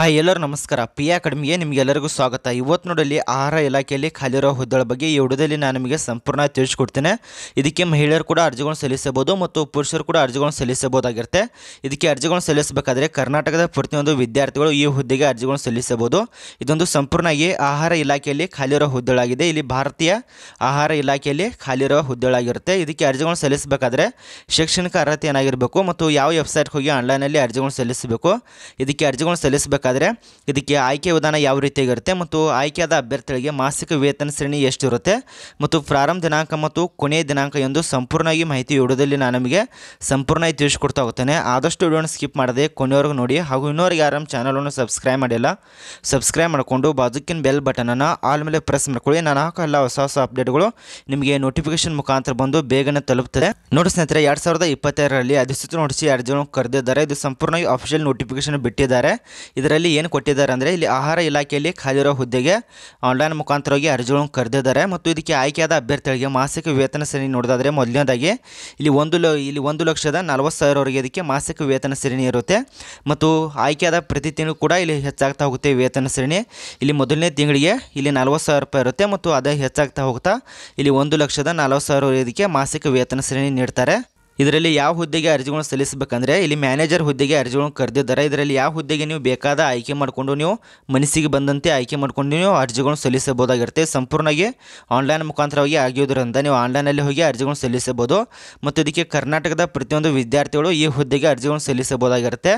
hi ಎಲ್ಲರೂ ನಮಸ್ಕಾರ P ಅಕಾಡೆಮಿಗೆ ನಿಮಗೆಲ್ಲರಿಗೂ ಸ್ವಾಗತ ಇವತ್ತು ನೋಡಲಿ ಆಹಾರ ಇಲಾಖೆಯಲ್ಲಿ ಖಾಲಿರೋ ಹುದ್ದೆಗಳ ಬಗ್ಗೆ ಈ ಹುಡುಗದಲ್ಲಿ ನಾನು ನಿಮಗೆ ಸಂಪೂರ್ಣ ತಿಳಿಸ್ಕೊಡ್ತೇನೆ ಇದಕ್ಕೆ ಮಹಿಳೆಯರು ಕೂಡ ಅರ್ಜಿಗಳನ್ನು ಸಲ್ಲಿಸಬಹುದು ಮತ್ತು ಪುರುಷರು ಕೂಡ ಅರ್ಜಿಗಳನ್ನು ಸಲ್ಲಿಸಬಹುದಾಗಿರುತ್ತೆ ಇದಕ್ಕೆ ಅರ್ಜಿಗಳನ್ನು ಸಲ್ಲಿಸಬೇಕಾದ್ರೆ ಕರ್ನಾಟಕದ ಪ್ರತಿಯೊಂದು ವಿದ್ಯಾರ್ಥಿಗಳು ಈ ಹುದ್ದೆಗೆ ಅರ್ಜಿಗಳನ್ನು ಸಲ್ಲಿಸಬಹುದು ಇದೊಂದು ಸಂಪೂರ್ಣವಾಗಿ ಆಹಾರ ಇಲಾಖೆಯಲ್ಲಿ ಖಾಲಿರೋ ಹುದ್ದೆಗಳಾಗಿದೆ ಇಲ್ಲಿ ಭಾರತೀಯ ಆಹಾರ ಇಲಾಖೆಯಲ್ಲಿ ಖಾಲಿರೋ ಹುದ್ದೆಗಳಾಗಿರುತ್ತೆ ಇದಕ್ಕೆ ಅರ್ಜಿಗಳನ್ನು ಸಲ್ಲಿಸಬೇಕಾದ್ರೆ ಶೈಕ್ಷಣಿಕ ಅರ್ಹತೆ ಏನಾಗಿರಬೇಕು ಮತ್ತು ಯಾವ ವೆಬ್ಸೈಟ್ಗೆ ಹೋಗಿ ಆನ್ಲೈನಲ್ಲಿ ಅರ್ಜಿಗಳನ್ನು ಸಲ್ಲಿಸಬೇಕು ಇದಕ್ಕೆ ಅರ್ಜಿಗಳನ್ನು ಸಲ್ಲಿಸಬೇಕು ಮಾಡಬೇಕಾದ್ರೆ ಇದಕ್ಕೆ ಆಯ್ಕೆ ವಿಧಾನ ಯಾವ ರೀತಿಯಾಗಿರುತ್ತೆ ಮತ್ತು ಆಯ್ಕೆಯಾದ ಅಭ್ಯರ್ಥಿಗಳಿಗೆ ಮಾಸಿಕ ವೇತನ ಶ್ರೇಣಿ ಎಷ್ಟಿರುತ್ತೆ ಮತ್ತು ಪ್ರಾರಂಭ ದಿನಾಂಕ ಮತ್ತು ಕೊನೆಯ ದಿನಾಂಕ ಎಂದು ಸಂಪೂರ್ಣವಾಗಿ ಮಾಹಿತಿ ವಿಡಿಯೋದಲ್ಲಿ ನಾನು ನಿಮಗೆ ಸಂಪೂರ್ಣವಾಗಿ ತಿಳಿಸ್ಕೊಡ್ತಾ ಹೋಗ್ತೇನೆ ಆದಷ್ಟು ವಿಡಿಯೋನ ಸ್ಕಿಪ್ ಮಾಡದೆ ಕೊನೆಯವರೆಗೂ ನೋಡಿ ಹಾಗೂ ಇನ್ನೋರಿಗೆ ಆರಾಮ್ ಚಾನಲನ್ನು ಸಬ್ಸ್ಕ್ರೈಬ್ ಮಾಡಿಲ್ಲ ಸಬ್ಸ್ಕ್ರೈಬ್ ಮಾಡಿಕೊಂಡು ಬಾಜುಕಿನ ಬೆಲ್ ಬಟನನ್ನು ಆಲ್ ಮೇಲೆ ಪ್ರೆಸ್ ಮಾಡ್ಕೊಳ್ಳಿ ನಾನು ಹಾಕೋ ಎಲ್ಲ ಹೊಸ ಹೊಸ ಅಪ್ಡೇಟ್ಗಳು ನಿಮಗೆ ನೋಟಿಫಿಕೇಶನ್ ಮುಖಾಂತರ ಬಂದು ಬೇಗನೆ ತಲುಪುತ್ತದೆ ನೋಡಿ ಸ್ನೇಹಿತರೆ ಎರಡು ಸಾವಿರದ ಇಪ್ಪತ್ತೆರಡರಲ್ಲಿ ಅಧಿಸೂಚನೆ ಹೊಡಿಸಿ ಎರಡು ಕರೆದಿದ್ದಾರೆ ಇದು ಸಂಪೂರ್ಣವಾಗಿ ಅಫಿಷಿಯಲ್ ನೋಟಿಫಿಕೇಶನ್ ಬಿಟ್ಟಿದ್ದಾರೆ ಇದರಲ್ಲಿ ಇದರಲ್ಲಿ ಏನು ಕೊಟ್ಟಿದ್ದಾರೆ ಅಂದರೆ ಇಲ್ಲಿ ಆಹಾರ ಇಲಾಖೆಯಲ್ಲಿ ಖಾಲಿ ಇರೋ ಹುದ್ದೆಗೆ ಆನ್ಲೈನ್ ಮುಖಾಂತರವಾಗಿ ಅರ್ಜಿಗಳನ್ನು ಕರೆದಿದ್ದಾರೆ ಮತ್ತು ಇದಕ್ಕೆ ಆಯ್ಕೆಯಾದ ಅಭ್ಯರ್ಥಿಗಳಿಗೆ ಮಾಸಿಕ ವೇತನ ಶ್ರೇಣಿ ನೋಡೋದಾದರೆ ಮೊದಲನೇದಾಗಿ ಇಲ್ಲಿ ಒಂದು ಲ ಇಲ್ಲಿ ಒಂದು ಲಕ್ಷದ ನಲವತ್ತು ಸಾವಿರವರೆಗೆ ಇದಕ್ಕೆ ಮಾಸಿಕ ವೇತನ ಶ್ರೇಣಿ ಇರುತ್ತೆ ಮತ್ತು ಆಯ್ಕೆಯಾದ ಪ್ರತಿ ತಿಂಗಳು ಕೂಡ ಇಲ್ಲಿ ಹೆಚ್ಚಾಗ್ತಾ ಹೋಗುತ್ತೆ ವೇತನ ಶ್ರೇಣಿ ಇಲ್ಲಿ ಮೊದಲನೇ ತಿಂಗಳಿಗೆ ಇಲ್ಲಿ ನಲ್ವತ್ತು ಸಾವಿರ ರೂಪಾಯಿ ಇರುತ್ತೆ ಮತ್ತು ಅದೇ ಹೆಚ್ಚಾಗ್ತಾ ಹೋಗ್ತಾ ಇಲ್ಲಿ ಒಂದು ಲಕ್ಷದ ನಲವತ್ತು ಸಾವಿರವರೆಗೆ ಇದಕ್ಕೆ ಮಾಸಿಕ ವೇತನ ಶ್ರೇಣಿ ನೀಡ್ತಾರೆ ಇದರಲ್ಲಿ ಯಾವ ಹುದ್ದೆಗೆ ಅರ್ಜಿಗಳನ್ನು ಸಲ್ಲಿಸಬೇಕಂದ್ರೆ ಇಲ್ಲಿ ಮ್ಯಾನೇಜರ್ ಹುದ್ದೆಗೆ ಅರ್ಜಿಗಳನ್ನು ಕರೆದಿದ್ದಾರೆ ಇದರಲ್ಲಿ ಯಾವ ಹುದ್ದೆಗೆ ನೀವು ಬೇಕಾದ ಆಯ್ಕೆ ಮಾಡಿಕೊಂಡು ನೀವು ಮನಸ್ಸಿಗೆ ಬಂದಂತೆ ಆಯ್ಕೆ ಮಾಡಿಕೊಂಡು ನೀವು ಅರ್ಜಿಗಳನ್ನು ಸಲ್ಲಿಸಬಹುದಾಗಿರುತ್ತೆ ಸಂಪೂರ್ಣವಾಗಿ ಆನ್ಲೈನ್ ಮುಖಾಂತರವಾಗಿ ಆಗಿರೋದ್ರಿಂದ ನೀವು ಆನ್ಲೈನಲ್ಲಿ ಹೋಗಿ ಅರ್ಜಿಗಳನ್ನು ಸಲ್ಲಿಸಬಹುದು ಮತ್ತು ಇದಕ್ಕೆ ಕರ್ನಾಟಕದ ಪ್ರತಿಯೊಂದು ವಿದ್ಯಾರ್ಥಿಗಳು ಈ ಹುದ್ದೆಗೆ ಅರ್ಜಿಗಳನ್ನು ಸಲ್ಲಿಸಬಹುದಾಗಿರುತ್ತೆ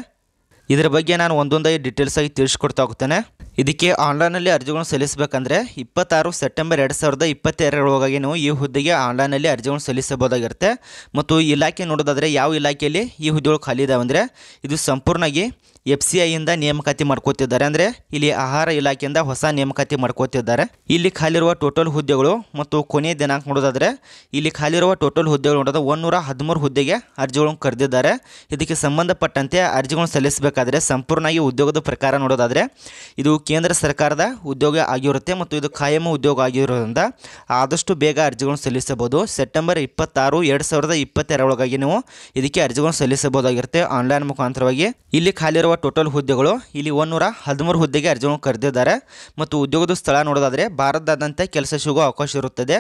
ಇದರ ಬಗ್ಗೆ ನಾನು ಒಂದೊಂದಾಗಿ ಆಗಿ ತಿಳಿಸ್ಕೊಡ್ತಾ ಹೋಗ್ತೇನೆ ಇದಕ್ಕೆ ಆನ್ಲೈನಲ್ಲಿ ಅರ್ಜಿಗಳನ್ನು ಸಲ್ಲಿಸಬೇಕಂದ್ರೆ ಇಪ್ಪತ್ತಾರು ಸೆಪ್ಟೆಂಬರ್ ಎರಡು ಸಾವಿರದ ಇಪ್ಪತ್ತೆರಡರೊಳಗಾಗಿ ನೀವು ಈ ಹುದ್ದೆಗೆ ಆನ್ಲೈನಲ್ಲಿ ಅರ್ಜಿಗಳನ್ನು ಸಲ್ಲಿಸಬಹುದಾಗಿರುತ್ತೆ ಮತ್ತು ಇಲಾಖೆ ನೋಡೋದಾದರೆ ಯಾವ ಇಲಾಖೆಯಲ್ಲಿ ಈ ಹುದ್ದೆಗಳು ಖಾಲಿ ಇದಾವೆ ಅಂದರೆ ಇದು ಸಂಪೂರ್ಣವಾಗಿ ಎಫ್ ಸಿ ಐಯಿಂದ ನೇಮಕಾತಿ ಮಾಡ್ಕೋತಿದ್ದಾರೆ ಅಂದರೆ ಇಲ್ಲಿ ಆಹಾರ ಇಲಾಖೆಯಿಂದ ಹೊಸ ನೇಮಕಾತಿ ಮಾಡ್ಕೋತಿದ್ದಾರೆ ಇಲ್ಲಿ ಖಾಲಿರುವ ಟೋಟಲ್ ಹುದ್ದೆಗಳು ಮತ್ತು ಕೊನೆಯ ದಿನಾಂಕ ನೋಡೋದಾದರೆ ಇಲ್ಲಿ ಖಾಲಿರುವ ಟೋಟಲ್ ಹುದ್ದೆಗಳು ನೋಡೋದು ಒಂದೂರ ಹದಿಮೂರು ಹುದ್ದೆಗೆ ಅರ್ಜಿಗಳನ್ನು ಕರೆದಿದ್ದಾರೆ ಇದಕ್ಕೆ ಸಂಬಂಧಪಟ್ಟಂತೆ ಅರ್ಜಿಗಳನ್ನು ಸಲ್ಲಿಸಬೇಕಾದ್ರೆ ಸಂಪೂರ್ಣವಾಗಿ ಉದ್ಯೋಗದ ಪ್ರಕಾರ ನೋಡೋದಾದರೆ ಇದು ಕೇಂದ್ರ ಸರ್ಕಾರದ ಉದ್ಯೋಗ ಆಗಿರುತ್ತೆ ಮತ್ತು ಇದು ಖಾಯಂ ಉದ್ಯೋಗ ಆಗಿರೋದ್ರಿಂದ ಆದಷ್ಟು ಬೇಗ ಅರ್ಜಿಗಳನ್ನು ಸಲ್ಲಿಸಬಹುದು ಸೆಪ್ಟೆಂಬರ್ ಇಪ್ಪತ್ತಾರು ಎರಡು ಸಾವಿರದ ಇಪ್ಪತ್ತೆರಡೊಳಗಾಗಿ ನೀವು ಇದಕ್ಕೆ ಅರ್ಜಿಗಳನ್ನು ಸಲ್ಲಿಸಬಹುದಾಗಿರುತ್ತೆ ಆನ್ಲೈನ್ ಮುಖಾಂತರವಾಗಿ ಇಲ್ಲಿ ಖಾಲಿರುವ ಟೋಟಲ್ ಹುದ್ದೆಗಳು ಇಲ್ಲಿ ಒಂದೂರ ಹದಿಮೂರು ಹುದ್ದೆಗೆ ಅರ್ಜಿಗಳನ್ನು ಕರೆದಿದ್ದಾರೆ ಮತ್ತು ಉದ್ಯೋಗದ ಸ್ಥಳ ನೋಡೋದಾದರೆ ಭಾರತದಾದಂತೆ ಕೆಲಸ ಸಿಗುವ ಅವಕಾಶ ಇರುತ್ತದೆ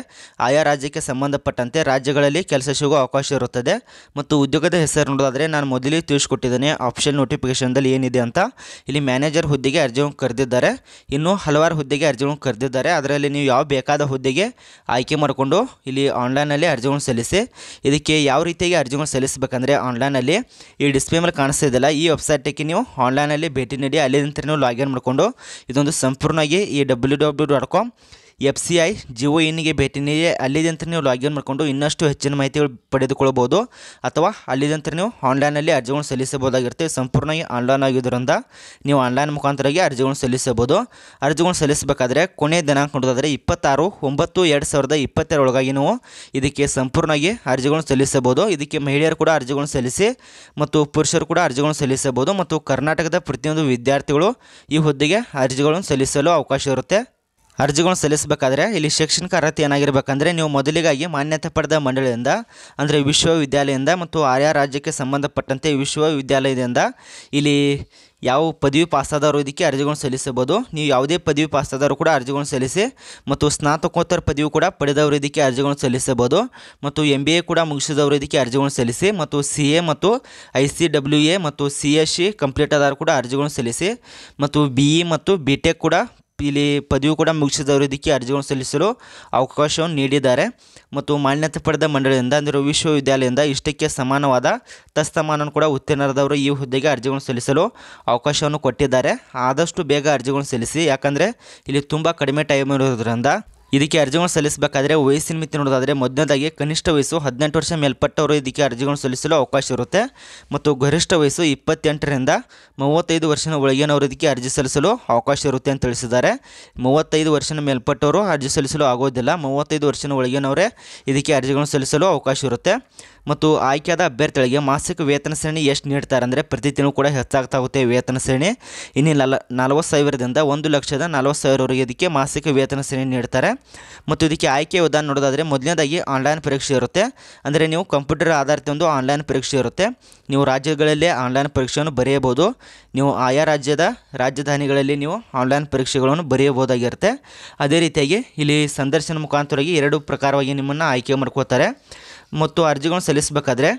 ಆಯಾ ರಾಜ್ಯಕ್ಕೆ ಸಂಬಂಧಪಟ್ಟಂತೆ ರಾಜ್ಯಗಳಲ್ಲಿ ಕೆಲಸ ಸಿಗುವ ಅವಕಾಶ ಇರುತ್ತದೆ ಮತ್ತು ಉದ್ಯೋಗದ ಹೆಸರು ನೋಡೋದಾದರೆ ನಾನು ಮೊದಲೇ ತಿಳಿಸ್ಕೊಟ್ಟಿದ್ದೇನೆ ಆಪ್ಷನ್ ನೋಟಿಫಿಕೇಶನ್ದಲ್ಲಿ ಏನಿದೆ ಅಂತ ಇಲ್ಲಿ ಮ್ಯಾನೇಜರ್ ಹುದ್ದೆಗೆ ಅರ್ಜಿಯನ್ನು ಕರೆದಿದ್ದಾರೆ ಮಾಡಿದ್ದಾರೆ ಇನ್ನೂ ಹಲವಾರು ಹುದ್ದೆಗೆ ಅರ್ಜಿಗಳನ್ನು ಕರೆದಿದ್ದಾರೆ ಅದರಲ್ಲಿ ನೀವು ಯಾವ ಬೇಕಾದ ಹುದ್ದೆಗೆ ಆಯ್ಕೆ ಮಾಡಿಕೊಂಡು ಇಲ್ಲಿ ಆನ್ಲೈನಲ್ಲಿ ಅರ್ಜಿಗಳನ್ನು ಸಲ್ಲಿಸಿ ಇದಕ್ಕೆ ಯಾವ ರೀತಿಯಾಗಿ ಅರ್ಜಿಗಳು ಸಲ್ಲಿಸಬೇಕಂದ್ರೆ ಆನ್ಲೈನಲ್ಲಿ ಈ ಡಿಸ್ಪ್ಲೇ ಮೇಲೆ ಕಾಣಿಸ್ತಾ ಈ ವೆಬ್ಸೈಟಿಗೆ ನೀವು ಆನ್ಲೈನಲ್ಲಿ ಭೇಟಿ ನೀಡಿ ಅಲ್ಲಿ ನಿಂತ ನೀವು ಲಾಗಿನ್ ಮಾಡಿಕೊಂಡು ಇದೊಂದು ಸಂಪೂರ್ಣವಾಗಿ ಈ W W dot com F C I G O ಇನ್ನಿಗೆ ಭೇಟಿ ನೀಡಿ ಅಲ್ಲಿದಂತ ನೀವು ಲಾಗಿನ್ ಮಾಡಿಕೊಂಡು ಇನ್ನಷ್ಟು ಹೆಚ್ಚಿನ ಮಾಹಿತಿಗಳು ಪಡೆದುಕೊಳ್ಳಬಹುದು ಅಥವಾ ಅಲ್ಲಿದಂತ ನೀವು ಆನ್ಲೈನಲ್ಲಿ ಅರ್ಜಿಗಳನ್ನು ಸಲ್ಲಿಸಬಹುದಾಗಿರುತ್ತೆ ಸಂಪೂರ್ಣವಾಗಿ ಆನ್ಲೈನ್ ಆಗಿದ್ದರಿಂದ ನೀವು ಆನ್ಲೈನ್ ಮುಖಾಂತರವಾಗಿ ಅರ್ಜಿಗಳನ್ನು ಸಲ್ಲಿಸಬಹುದು ಅರ್ಜಿಗಳನ್ನು ಸಲ್ಲಿಸಬೇಕಾದ್ರೆ ಕೊನೆಯ ದಿನಾಂಕ ನೋಡೋದಾದರೆ ಇಪ್ಪತ್ತಾರು ಒಂಬತ್ತು ಎರಡು ಸಾವಿರದ ಇಪ್ಪತ್ತೆರಡೊಳಗಾಗಿ ನೀವು ಇದಕ್ಕೆ ಸಂಪೂರ್ಣವಾಗಿ ಅರ್ಜಿಗಳನ್ನು ಸಲ್ಲಿಸಬಹುದು ಇದಕ್ಕೆ ಮಹಿಳೆಯರು ಕೂಡ ಅರ್ಜಿಗಳನ್ನು ಸಲ್ಲಿಸಿ ಮತ್ತು ಪುರುಷರು ಕೂಡ ಅರ್ಜಿಗಳನ್ನು ಸಲ್ಲಿಸಬಹುದು ಮತ್ತು ಕರ್ನಾಟಕದ ಪ್ರತಿಯೊಂದು ವಿದ್ಯಾರ್ಥಿಗಳು ಈ ಹುದ್ದೆಗೆ ಅರ್ಜಿಗಳನ್ನು ಸಲ್ಲಿಸಲು ಅವಕಾಶ ಇರುತ್ತೆ ಅರ್ಜಿಗಳನ್ನು ಸಲ್ಲಿಸಬೇಕಾದ್ರೆ ಇಲ್ಲಿ ಶೈಕ್ಷಣಿಕ ಅರ್ಹತೆ ಏನಾಗಿರಬೇಕಂದ್ರೆ ನೀವು ಮೊದಲಿಗಾಗಿ ಮಾನ್ಯತೆ ಪಡೆದ ಮಂಡಳಿಯಿಂದ ಅಂದರೆ ವಿಶ್ವವಿದ್ಯಾಲಯದಿಂದ ಮತ್ತು ಆಯಾ ರಾಜ್ಯಕ್ಕೆ ಸಂಬಂಧಪಟ್ಟಂತೆ ವಿಶ್ವವಿದ್ಯಾಲಯದಿಂದ ಇಲ್ಲಿ ಯಾವ ಪದವಿ ಪಾಸಾದವರು ಇದಕ್ಕೆ ಅರ್ಜಿಗಳನ್ನು ಸಲ್ಲಿಸಬಹುದು ನೀವು ಯಾವುದೇ ಪದವಿ ಪಾಸಾದವರು ಕೂಡ ಅರ್ಜಿಗಳನ್ನು ಸಲ್ಲಿಸಿ ಮತ್ತು ಸ್ನಾತಕೋತ್ತರ ಪದವಿ ಕೂಡ ಪಡೆದವರು ಇದಕ್ಕೆ ಅರ್ಜಿಗಳನ್ನು ಸಲ್ಲಿಸಬಹುದು ಮತ್ತು ಎಮ್ ಬಿ ಎ ಕೂಡ ಮುಗಿಸಿದವರು ಇದಕ್ಕೆ ಅರ್ಜಿಗಳನ್ನು ಸಲ್ಲಿಸಿ ಮತ್ತು ಸಿ ಎ ಮತ್ತು ಐ ಸಿ ಡಬ್ಲ್ಯೂ ಎ ಮತ್ತು ಸಿ ಎಸ್ ಸಿ ಕಂಪ್ಲೀಟ್ ಆದವರು ಕೂಡ ಅರ್ಜಿಗಳನ್ನು ಸಲ್ಲಿಸಿ ಮತ್ತು ಬಿ ಇ e ಮತ್ತು ಬಿ ಟೆಕ್ ಕೂಡ ಇಲ್ಲಿ ಪದವಿ ಕೂಡ ಮುಗಿಸಿದವರು ಇದಕ್ಕೆ ಅರ್ಜಿಗಳನ್ನು ಸಲ್ಲಿಸಲು ಅವಕಾಶವನ್ನು ನೀಡಿದ್ದಾರೆ ಮತ್ತು ಮಾನ್ಯತೆ ಪಡೆದ ಮಂಡಳಿಯಿಂದ ಅಂದರೆ ವಿಶ್ವವಿದ್ಯಾಲಯದಿಂದ ಇಷ್ಟಕ್ಕೆ ಸಮಾನವಾದ ತಸ್ತಮಾನವನ್ನು ಕೂಡ ಉತ್ತೀರ್ಣರಾದವರು ಈ ಹುದ್ದೆಗೆ ಅರ್ಜಿಗಳನ್ನು ಸಲ್ಲಿಸಲು ಅವಕಾಶವನ್ನು ಕೊಟ್ಟಿದ್ದಾರೆ ಆದಷ್ಟು ಬೇಗ ಅರ್ಜಿಗಳನ್ನು ಸಲ್ಲಿಸಿ ಯಾಕಂದರೆ ಇಲ್ಲಿ ತುಂಬ ಕಡಿಮೆ ಟೈಮ್ ಇರೋದ್ರಿಂದ ಇದಕ್ಕೆ ಅರ್ಜಿಗಳನ್ನು ಸಲ್ಲಿಸಬೇಕಾದ್ರೆ ವಯಸ್ಸಿನ ಮಿತಿ ನೋಡೋದಾದರೆ ಮೊದಲನೇದಾಗಿ ಕನಿಷ್ಠ ವಯಸ್ಸು ಹದಿನೆಂಟು ವರ್ಷ ಮೇಲ್ಪಟ್ಟವರು ಇದಕ್ಕೆ ಅರ್ಜಿಗಳನ್ನು ಸಲ್ಲಿಸಲು ಅವಕಾಶ ಇರುತ್ತೆ ಮತ್ತು ಗರಿಷ್ಠ ವಯಸ್ಸು ಇಪ್ಪತ್ತೆಂಟರಿಂದ ಮೂವತ್ತೈದು ವರ್ಷದ ಒಳಗಿನವರು ಇದಕ್ಕೆ ಅರ್ಜಿ ಸಲ್ಲಿಸಲು ಅವಕಾಶ ಇರುತ್ತೆ ಅಂತ ತಿಳಿಸಿದ್ದಾರೆ ಮೂವತ್ತೈದು ವರ್ಷದ ಮೇಲ್ಪಟ್ಟವರು ಅರ್ಜಿ ಸಲ್ಲಿಸಲು ಆಗೋದಿಲ್ಲ ಮೂವತ್ತೈದು ವರ್ಷದ ಒಳಗಿನವರೇ ಇದಕ್ಕೆ ಅರ್ಜಿಗಳನ್ನು ಸಲ್ಲಿಸಲು ಅವಕಾಶ ಇರುತ್ತೆ ಮತ್ತು ಆಯ್ಕೆಯಾದ ಅಭ್ಯರ್ಥಿಗಳಿಗೆ ಮಾಸಿಕ ವೇತನ ಶ್ರೇಣಿ ಎಷ್ಟು ನೀಡ್ತಾರೆ ಅಂದರೆ ಪ್ರತಿ ತಿಂಗಳು ಕೂಡ ಹೆಚ್ಚಾಗ್ತಾ ಹೋಗುತ್ತೆ ವೇತನ ಶ್ರೇಣಿ ಇನ್ನು ನಲ ನಲ್ವತ್ತು ಸಾವಿರದಿಂದ ಒಂದು ಲಕ್ಷದ ನಲ್ವತ್ತು ಸಾವಿರವರೆಗೆ ಇದಕ್ಕೆ ಮಾಸಿಕ ವೇತನ ಶ್ರೇಣಿ ನೀಡ್ತಾರೆ ಮತ್ತು ಇದಕ್ಕೆ ಆಯ್ಕೆ ವಿಧಾನ ನೋಡೋದಾದರೆ ಮೊದಲನೇದಾಗಿ ಆನ್ಲೈನ್ ಪರೀಕ್ಷೆ ಇರುತ್ತೆ ಅಂದರೆ ನೀವು ಕಂಪ್ಯೂಟರ್ ಆಧಾರಿತ ಒಂದು ಆನ್ಲೈನ್ ಪರೀಕ್ಷೆ ಇರುತ್ತೆ ನೀವು ರಾಜ್ಯಗಳಲ್ಲೇ ಆನ್ಲೈನ್ ಪರೀಕ್ಷೆಯನ್ನು ಬರೆಯಬಹುದು ನೀವು ಆಯಾ ರಾಜ್ಯದ ರಾಜಧಾನಿಗಳಲ್ಲಿ ನೀವು ಆನ್ಲೈನ್ ಪರೀಕ್ಷೆಗಳನ್ನು ಬರೆಯಬಹುದಾಗಿರುತ್ತೆ ಅದೇ ರೀತಿಯಾಗಿ ಇಲ್ಲಿ ಸಂದರ್ಶನ ಮುಖಾಂತರವಾಗಿ ಎರಡು ಪ್ರಕಾರವಾಗಿ ನಿಮ್ಮನ್ನು ಆಯ್ಕೆ ಮಾಡ್ಕೋತಾರೆ ಮತ್ತು ಅರ್ಜಿಗಳನ್ನು ಸಲ್ಲಿಸಬೇಕಾದ್ರೆ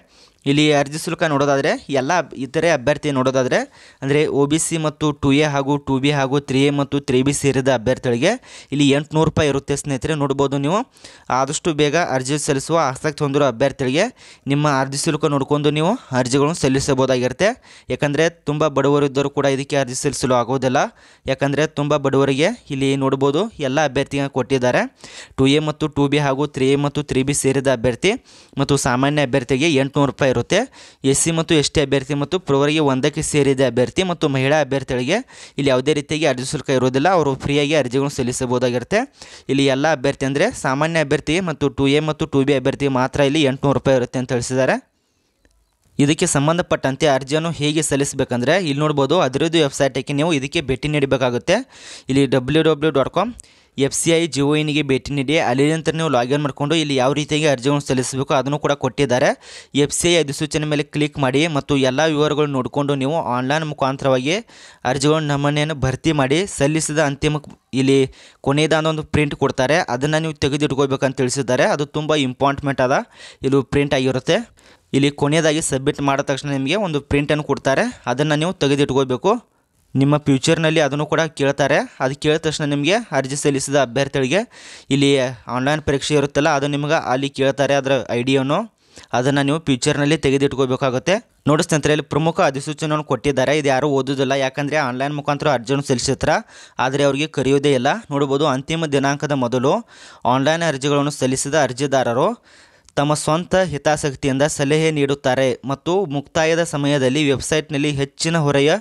ಇಲ್ಲಿ ಅರ್ಜಿ ಶುಲ್ಕ ನೋಡೋದಾದರೆ ಎಲ್ಲ ಇತರೆ ಅಭ್ಯರ್ಥಿ ನೋಡೋದಾದರೆ ಅಂದರೆ ಒ ಬಿ ಸಿ ಮತ್ತು ಟು ಎ ಹಾಗೂ ಟೂ ಬಿ ಹಾಗೂ ತ್ರೀ ಎ ಮತ್ತು ತ್ರೀ ಬಿ ಸೇರಿದ ಅಭ್ಯರ್ಥಿಗಳಿಗೆ ಇಲ್ಲಿ ಎಂಟುನೂರು ರೂಪಾಯಿ ಇರುತ್ತೆ ಸ್ನೇಹಿತರೆ ನೋಡ್ಬೋದು ನೀವು ಆದಷ್ಟು ಬೇಗ ಅರ್ಜಿ ಸಲ್ಲಿಸುವ ಆಸಕ್ತಿ ಹೊಂದಿರೋ ಅಭ್ಯರ್ಥಿಗಳಿಗೆ ನಿಮ್ಮ ಅರ್ಜಿ ಶುಲ್ಕ ನೋಡಿಕೊಂಡು ನೀವು ಅರ್ಜಿಗಳನ್ನು ಸಲ್ಲಿಸಬಹುದಾಗಿರುತ್ತೆ ಯಾಕಂದರೆ ತುಂಬ ಬಡವರಿದ್ದರೂ ಕೂಡ ಇದಕ್ಕೆ ಅರ್ಜಿ ಸಲ್ಲಿಸಲು ಆಗೋದಿಲ್ಲ ಯಾಕಂದರೆ ತುಂಬ ಬಡವರಿಗೆ ಇಲ್ಲಿ ನೋಡ್ಬೋದು ಎಲ್ಲ ಅಭ್ಯರ್ಥಿಗಳನ್ನ ಕೊಟ್ಟಿದ್ದಾರೆ ಟು ಎ ಮತ್ತು ಟೂ ಬಿ ಹಾಗೂ ತ್ರೀ ಎ ಮತ್ತು ತ್ರೀ ಬಿ ಸೇರಿದ ಅಭ್ಯರ್ಥಿ ಮತ್ತು ಸಾಮಾನ್ಯ ಅಭ್ಯರ್ಥಿಗೆ ಎಂಟುನೂರು ರೂಪಾಯಿ ಇರುತ್ತೆ ಎಸ್ ಸಿ ಮತ್ತು ಎಸ್ ಟಿ ಅಭ್ಯರ್ಥಿ ಮತ್ತು ಪ್ರವರಿಗೆ ಒಂದಕ್ಕೆ ಸೇರಿದ ಅಭ್ಯರ್ಥಿ ಮತ್ತು ಮಹಿಳಾ ಅಭ್ಯರ್ಥಿಗಳಿಗೆ ಇಲ್ಲಿ ಯಾವುದೇ ರೀತಿಯಾಗಿ ಅರ್ಜಿ ಶುಲ್ಕ ಇರೋದಿಲ್ಲ ಅವರು ಫ್ರೀಯಾಗಿ ಅರ್ಜಿಗಳನ್ನು ಸಲ್ಲಿಸಬಹುದಾಗಿರುತ್ತೆ ಇಲ್ಲಿ ಎಲ್ಲ ಅಭ್ಯರ್ಥಿ ಅಂದರೆ ಸಾಮಾನ್ಯ ಅಭ್ಯರ್ಥಿ ಮತ್ತು ಟು ಎ ಮತ್ತು ಟು ಬಿ ಅಭ್ಯರ್ಥಿ ಮಾತ್ರ ಇಲ್ಲಿ ಎಂಟುನೂರು ರೂಪಾಯಿ ಇರುತ್ತೆ ಅಂತ ತಿಳಿಸಿದ್ದಾರೆ ಇದಕ್ಕೆ ಸಂಬಂಧಪಟ್ಟಂತೆ ಅರ್ಜಿಯನ್ನು ಹೇಗೆ ಸಲ್ಲಿಸಬೇಕಂದ್ರೆ ಇಲ್ಲಿ ನೋಡ್ಬೋದು ಅದರದ್ದು ವೆಬ್ಸೈಟಿಗೆ ನೀವು ಇದಕ್ಕೆ ಭೇಟಿ ನೀಡಬೇಕಾಗುತ್ತೆ ಇಲ್ಲಿ W W dot com F C I G O ಇನ್ಗೆ ಭೇಟಿ ನೀಡಿ ಅಲ್ಲಿ ನಂತರ ನೀವು ಲಾಗಿನ್ ಮಾಡಿಕೊಂಡು ಇಲ್ಲಿ ಯಾವ ರೀತಿಯಾಗಿ ಅರ್ಜಿಗಳನ್ನು ಸಲ್ಲಿಸಬೇಕು ಅದನ್ನು ಕೂಡ ಕೊಟ್ಟಿದ್ದಾರೆ ಎಫ್ ಸಿ ಐ ಅಧಿಸೂಚನೆ ಮೇಲೆ ಕ್ಲಿಕ್ ಮಾಡಿ ಮತ್ತು ಎಲ್ಲ ವಿವರಗಳನ್ನು ನೋಡಿಕೊಂಡು ನೀವು ಆನ್ಲೈನ್ ಮುಖಾಂತರವಾಗಿ ಅರ್ಜಿಗಳನ್ನು ನಮೂನೆಯನ್ನು ಭರ್ತಿ ಮಾಡಿ ಸಲ್ಲಿಸಿದ ಅಂತಿಮ ಇಲ್ಲಿ ಕೊನೆಯದಾದ ಒಂದು ಪ್ರಿಂಟ್ ಕೊಡ್ತಾರೆ ಅದನ್ನು ನೀವು ತೆಗೆದಿಟ್ಕೋಬೇಕಂತ ತಿಳಿಸಿದ್ದಾರೆ ಅದು ತುಂಬ ಇಂಪಾರ್ಟ್ಮೆಂಟ್ ಅದ ಇದು ಪ್ರಿಂಟ್ ಆಗಿರುತ್ತೆ ಇಲ್ಲಿ ಕೊನೆಯದಾಗಿ ಸಬ್ಮಿಟ್ ಮಾಡಿದ ತಕ್ಷಣ ನಿಮಗೆ ಒಂದು ಪ್ರಿಂಟನ್ನು ಕೊಡ್ತಾರೆ ಅದನ್ನು ನೀವು ತೆಗೆದಿಟ್ಕೋಬೇಕು ನಿಮ್ಮ ಫ್ಯೂಚರ್ನಲ್ಲಿ ಅದನ್ನು ಕೂಡ ಕೇಳ್ತಾರೆ ಅದು ಕೇಳಿದ ತಕ್ಷಣ ನಿಮಗೆ ಅರ್ಜಿ ಸಲ್ಲಿಸಿದ ಅಭ್ಯರ್ಥಿಗಳಿಗೆ ಇಲ್ಲಿ ಆನ್ಲೈನ್ ಪರೀಕ್ಷೆ ಇರುತ್ತಲ್ಲ ಅದು ನಿಮ್ಗೆ ಅಲ್ಲಿ ಕೇಳ್ತಾರೆ ಅದರ ಐಡಿಯನ್ನು ಅದನ್ನು ನೀವು ಫ್ಯೂಚರ್ನಲ್ಲಿ ತೆಗೆದಿಟ್ಕೋಬೇಕಾಗುತ್ತೆ ನೋಡಿಸ್ ಇಲ್ಲಿ ಪ್ರಮುಖ ಅಧಿಸೂಚನೆಯನ್ನು ಕೊಟ್ಟಿದ್ದಾರೆ ಇದು ಯಾರೂ ಓದೋದಿಲ್ಲ ಯಾಕಂದರೆ ಆನ್ಲೈನ್ ಮುಖಾಂತರ ಅರ್ಜಿಯನ್ನು ಸಲ್ಲಿಸಿತ್ರ ಆದರೆ ಅವರಿಗೆ ಕರೆಯೋದೇ ಇಲ್ಲ ನೋಡ್ಬೋದು ಅಂತಿಮ ದಿನಾಂಕದ ಮೊದಲು ಆನ್ಲೈನ್ ಅರ್ಜಿಗಳನ್ನು ಸಲ್ಲಿಸಿದ ಅರ್ಜಿದಾರರು ತಮ್ಮ ಸ್ವಂತ ಹಿತಾಸಕ್ತಿಯಿಂದ ಸಲಹೆ ನೀಡುತ್ತಾರೆ ಮತ್ತು ಮುಕ್ತಾಯದ ಸಮಯದಲ್ಲಿ ವೆಬ್ಸೈಟ್ನಲ್ಲಿ ಹೆಚ್ಚಿನ ಹೊರೆಯ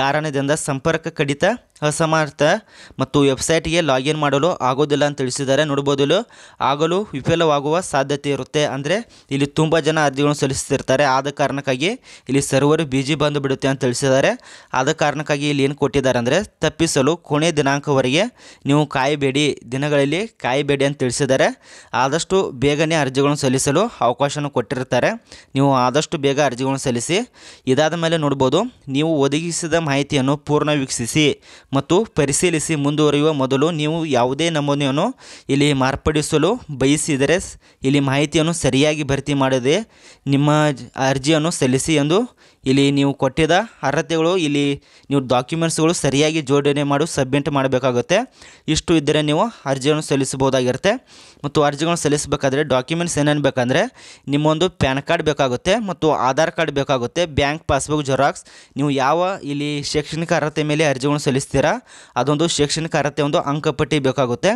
ಕಾರಣದಿಂದ ಸಂಪರ್ಕ ಕಡಿತ ಅಸಮರ್ಥ ಮತ್ತು ವೆಬ್ಸೈಟ್ಗೆ ಲಾಗಿನ್ ಮಾಡಲು ಆಗೋದಿಲ್ಲ ಅಂತ ತಿಳಿಸಿದ್ದಾರೆ ನೋಡ್ಬೋದಿಲ್ಲ ಆಗಲು ವಿಫಲವಾಗುವ ಸಾಧ್ಯತೆ ಇರುತ್ತೆ ಅಂದರೆ ಇಲ್ಲಿ ತುಂಬ ಜನ ಅರ್ಜಿಗಳನ್ನು ಸಲ್ಲಿಸ್ತಿರ್ತಾರೆ ಆದ ಕಾರಣಕ್ಕಾಗಿ ಇಲ್ಲಿ ಸರ್ವರ್ ಬಿಜಿ ಬಂದು ಬಿಡುತ್ತೆ ಅಂತ ತಿಳಿಸಿದ್ದಾರೆ ಆದ ಕಾರಣಕ್ಕಾಗಿ ಇಲ್ಲಿ ಏನು ಕೊಟ್ಟಿದ್ದಾರೆ ಅಂದರೆ ತಪ್ಪಿಸಲು ಕೊನೆ ದಿನಾಂಕವರೆಗೆ ನೀವು ಕಾಯಬೇಡಿ ದಿನಗಳಲ್ಲಿ ಕಾಯಬೇಡಿ ಅಂತ ತಿಳಿಸಿದ್ದಾರೆ ಆದಷ್ಟು ಬೇಗನೆ ಅರ್ಜಿಗಳನ್ನು ಸಲ್ಲಿಸಲು ಅವಕಾಶವನ್ನು ಕೊಟ್ಟಿರ್ತಾರೆ ನೀವು ಆದಷ್ಟು ಬೇಗ ಅರ್ಜಿಗಳನ್ನು ಸಲ್ಲಿಸಿ ಇದಾದ ಮೇಲೆ ನೋಡ್ಬೋದು ನೀವು ಒದಗಿಸಿದ ಮಾಹಿತಿಯನ್ನು ಪೂರ್ಣ ವೀಕ್ಷಿಸಿ ಮತ್ತು ಪರಿಶೀಲಿಸಿ ಮುಂದುವರಿಯುವ ಮೊದಲು ನೀವು ಯಾವುದೇ ನಮೂನೆಯನ್ನು ಇಲ್ಲಿ ಮಾರ್ಪಡಿಸಲು ಬಯಸಿದರೆ ಇಲ್ಲಿ ಮಾಹಿತಿಯನ್ನು ಸರಿಯಾಗಿ ಭರ್ತಿ ಮಾಡದೆ ನಿಮ್ಮ ಅರ್ಜಿಯನ್ನು ಸಲ್ಲಿಸಿ ಎಂದು ಇಲ್ಲಿ ನೀವು ಕೊಟ್ಟಿದ ಅರ್ಹತೆಗಳು ಇಲ್ಲಿ ನೀವು ಡಾಕ್ಯುಮೆಂಟ್ಸ್ಗಳು ಸರಿಯಾಗಿ ಜೋಡಣೆ ಮಾಡಿ ಸಬ್ಮಿಟ್ ಮಾಡಬೇಕಾಗುತ್ತೆ ಇಷ್ಟು ಇದ್ದರೆ ನೀವು ಅರ್ಜಿಗಳನ್ನು ಸಲ್ಲಿಸಬಹುದಾಗಿರುತ್ತೆ ಮತ್ತು ಅರ್ಜಿಗಳನ್ನು ಸಲ್ಲಿಸಬೇಕಾದ್ರೆ ಡಾಕ್ಯುಮೆಂಟ್ಸ್ ಏನೇನು ಬೇಕಂದರೆ ನಿಮ್ಮೊಂದು ಪ್ಯಾನ್ ಕಾರ್ಡ್ ಬೇಕಾಗುತ್ತೆ ಮತ್ತು ಆಧಾರ್ ಕಾರ್ಡ್ ಬೇಕಾಗುತ್ತೆ ಬ್ಯಾಂಕ್ ಪಾಸ್ಬುಕ್ ಜೆರಾಕ್ಸ್ ನೀವು ಯಾವ ಇಲ್ಲಿ ಶೈಕ್ಷಣಿಕ ಅರ್ಹತೆ ಮೇಲೆ ಅರ್ಜಿಗಳನ್ನು ಸಲ್ಲಿಸ್ತೀರಾ ಅದೊಂದು ಶೈಕ್ಷಣಿಕ ಅರ್ಹತೆ ಒಂದು ಅಂಕಪಟ್ಟಿ ಬೇಕಾಗುತ್ತೆ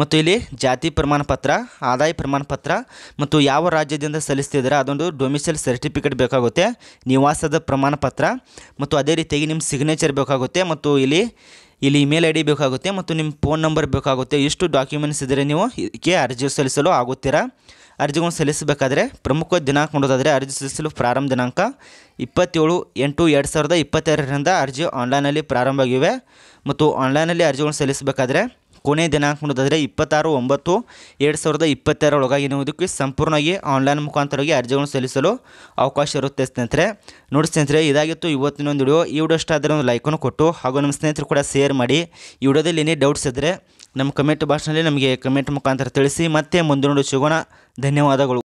ಮತ್ತು ಇಲ್ಲಿ ಜಾತಿ ಪ್ರಮಾಣ ಪತ್ರ ಆದಾಯ ಪ್ರಮಾಣ ಪತ್ರ ಮತ್ತು ಯಾವ ರಾಜ್ಯದಿಂದ ಸಲ್ಲಿಸ್ತಿದ್ದೀರಾ ಅದೊಂದು ಡೊಮಿಸೈಲ್ ಸರ್ಟಿಫಿಕೇಟ್ ಬೇಕಾಗುತ್ತೆ ನಿವಾಸ ಕೆಲಸದ ಪ್ರಮಾಣ ಪತ್ರ ಮತ್ತು ಅದೇ ರೀತಿಯಾಗಿ ನಿಮ್ಮ ಸಿಗ್ನೇಚರ್ ಬೇಕಾಗುತ್ತೆ ಮತ್ತು ಇಲ್ಲಿ ಇಲ್ಲಿ ಇಮೇಲ್ ಐ ಡಿ ಬೇಕಾಗುತ್ತೆ ಮತ್ತು ನಿಮ್ಮ ಫೋನ್ ನಂಬರ್ ಬೇಕಾಗುತ್ತೆ ಇಷ್ಟು ಡಾಕ್ಯುಮೆಂಟ್ಸ್ ಇದ್ದರೆ ನೀವು ಇದಕ್ಕೆ ಅರ್ಜಿ ಸಲ್ಲಿಸಲು ಆಗುತ್ತೀರಾ ಅರ್ಜಿಗಳನ್ನು ಸಲ್ಲಿಸಬೇಕಾದ್ರೆ ಪ್ರಮುಖ ದಿನಾಂಕ ನೋಡೋದಾದರೆ ಅರ್ಜಿ ಸಲ್ಲಿಸಲು ಪ್ರಾರಂಭ ದಿನಾಂಕ ಇಪ್ಪತ್ತೇಳು ಎಂಟು ಎರಡು ಸಾವಿರದ ಇಪ್ಪತ್ತೆರಡರಿಂದ ಅರ್ಜಿ ಆನ್ಲೈನಲ್ಲಿ ಪ್ರಾರಂಭ ಆಗಿವೆ ಮತ್ತು ಆನ್ಲೈನಲ್ಲಿ ಅರ್ಜಿಗಳನ್ನು ಸಲ್ಲಿಸಬೇಕಾದ್ರೆ ಕೊನೆ ದಿನಾಂಕ ನೋಡೋದಾದರೆ ಇಪ್ಪತ್ತಾರು ಒಂಬತ್ತು ಎರಡು ಸಾವಿರದ ಇಪ್ಪತ್ತೆರಡರೊಳಗಾಗಿ ಸಂಪೂರ್ಣವಾಗಿ ಆನ್ಲೈನ್ ಮುಖಾಂತರವಾಗಿ ಅರ್ಜಿಗಳನ್ನು ಸಲ್ಲಿಸಲು ಅವಕಾಶ ಇರುತ್ತೆ ಸ್ನೇಹಿತರೆ ನೋಡಿ ಸ್ನೇಹಿತರೆ ಇದಾಗಿತ್ತು ಇವತ್ತಿನ ಒಂದು ವಿಡಿಯೋ ಈ ವಿಡಿಯೋ ಅಷ್ಟಾದರೆ ಒಂದು ಲೈಕನ್ನು ಕೊಟ್ಟು ಹಾಗೂ ನಮ್ಮ ಸ್ನೇಹಿತರು ಕೂಡ ಶೇರ್ ಮಾಡಿ ಈ ವಿಡಿಯೋದಲ್ಲಿ ಏನೇ ಡೌಟ್ಸ್ ಇದ್ದರೆ ನಮ್ಮ ಕಮೆಂಟ್ ಬಾಕ್ಸ್ನಲ್ಲಿ ನಮಗೆ ಕಮೆಂಟ್ ಮುಖಾಂತರ ತಿಳಿಸಿ ಮತ್ತೆ ಮುಂದೆ ನೋಡಿ ಸಿಗೋಣ ಧನ್ಯವಾದಗಳು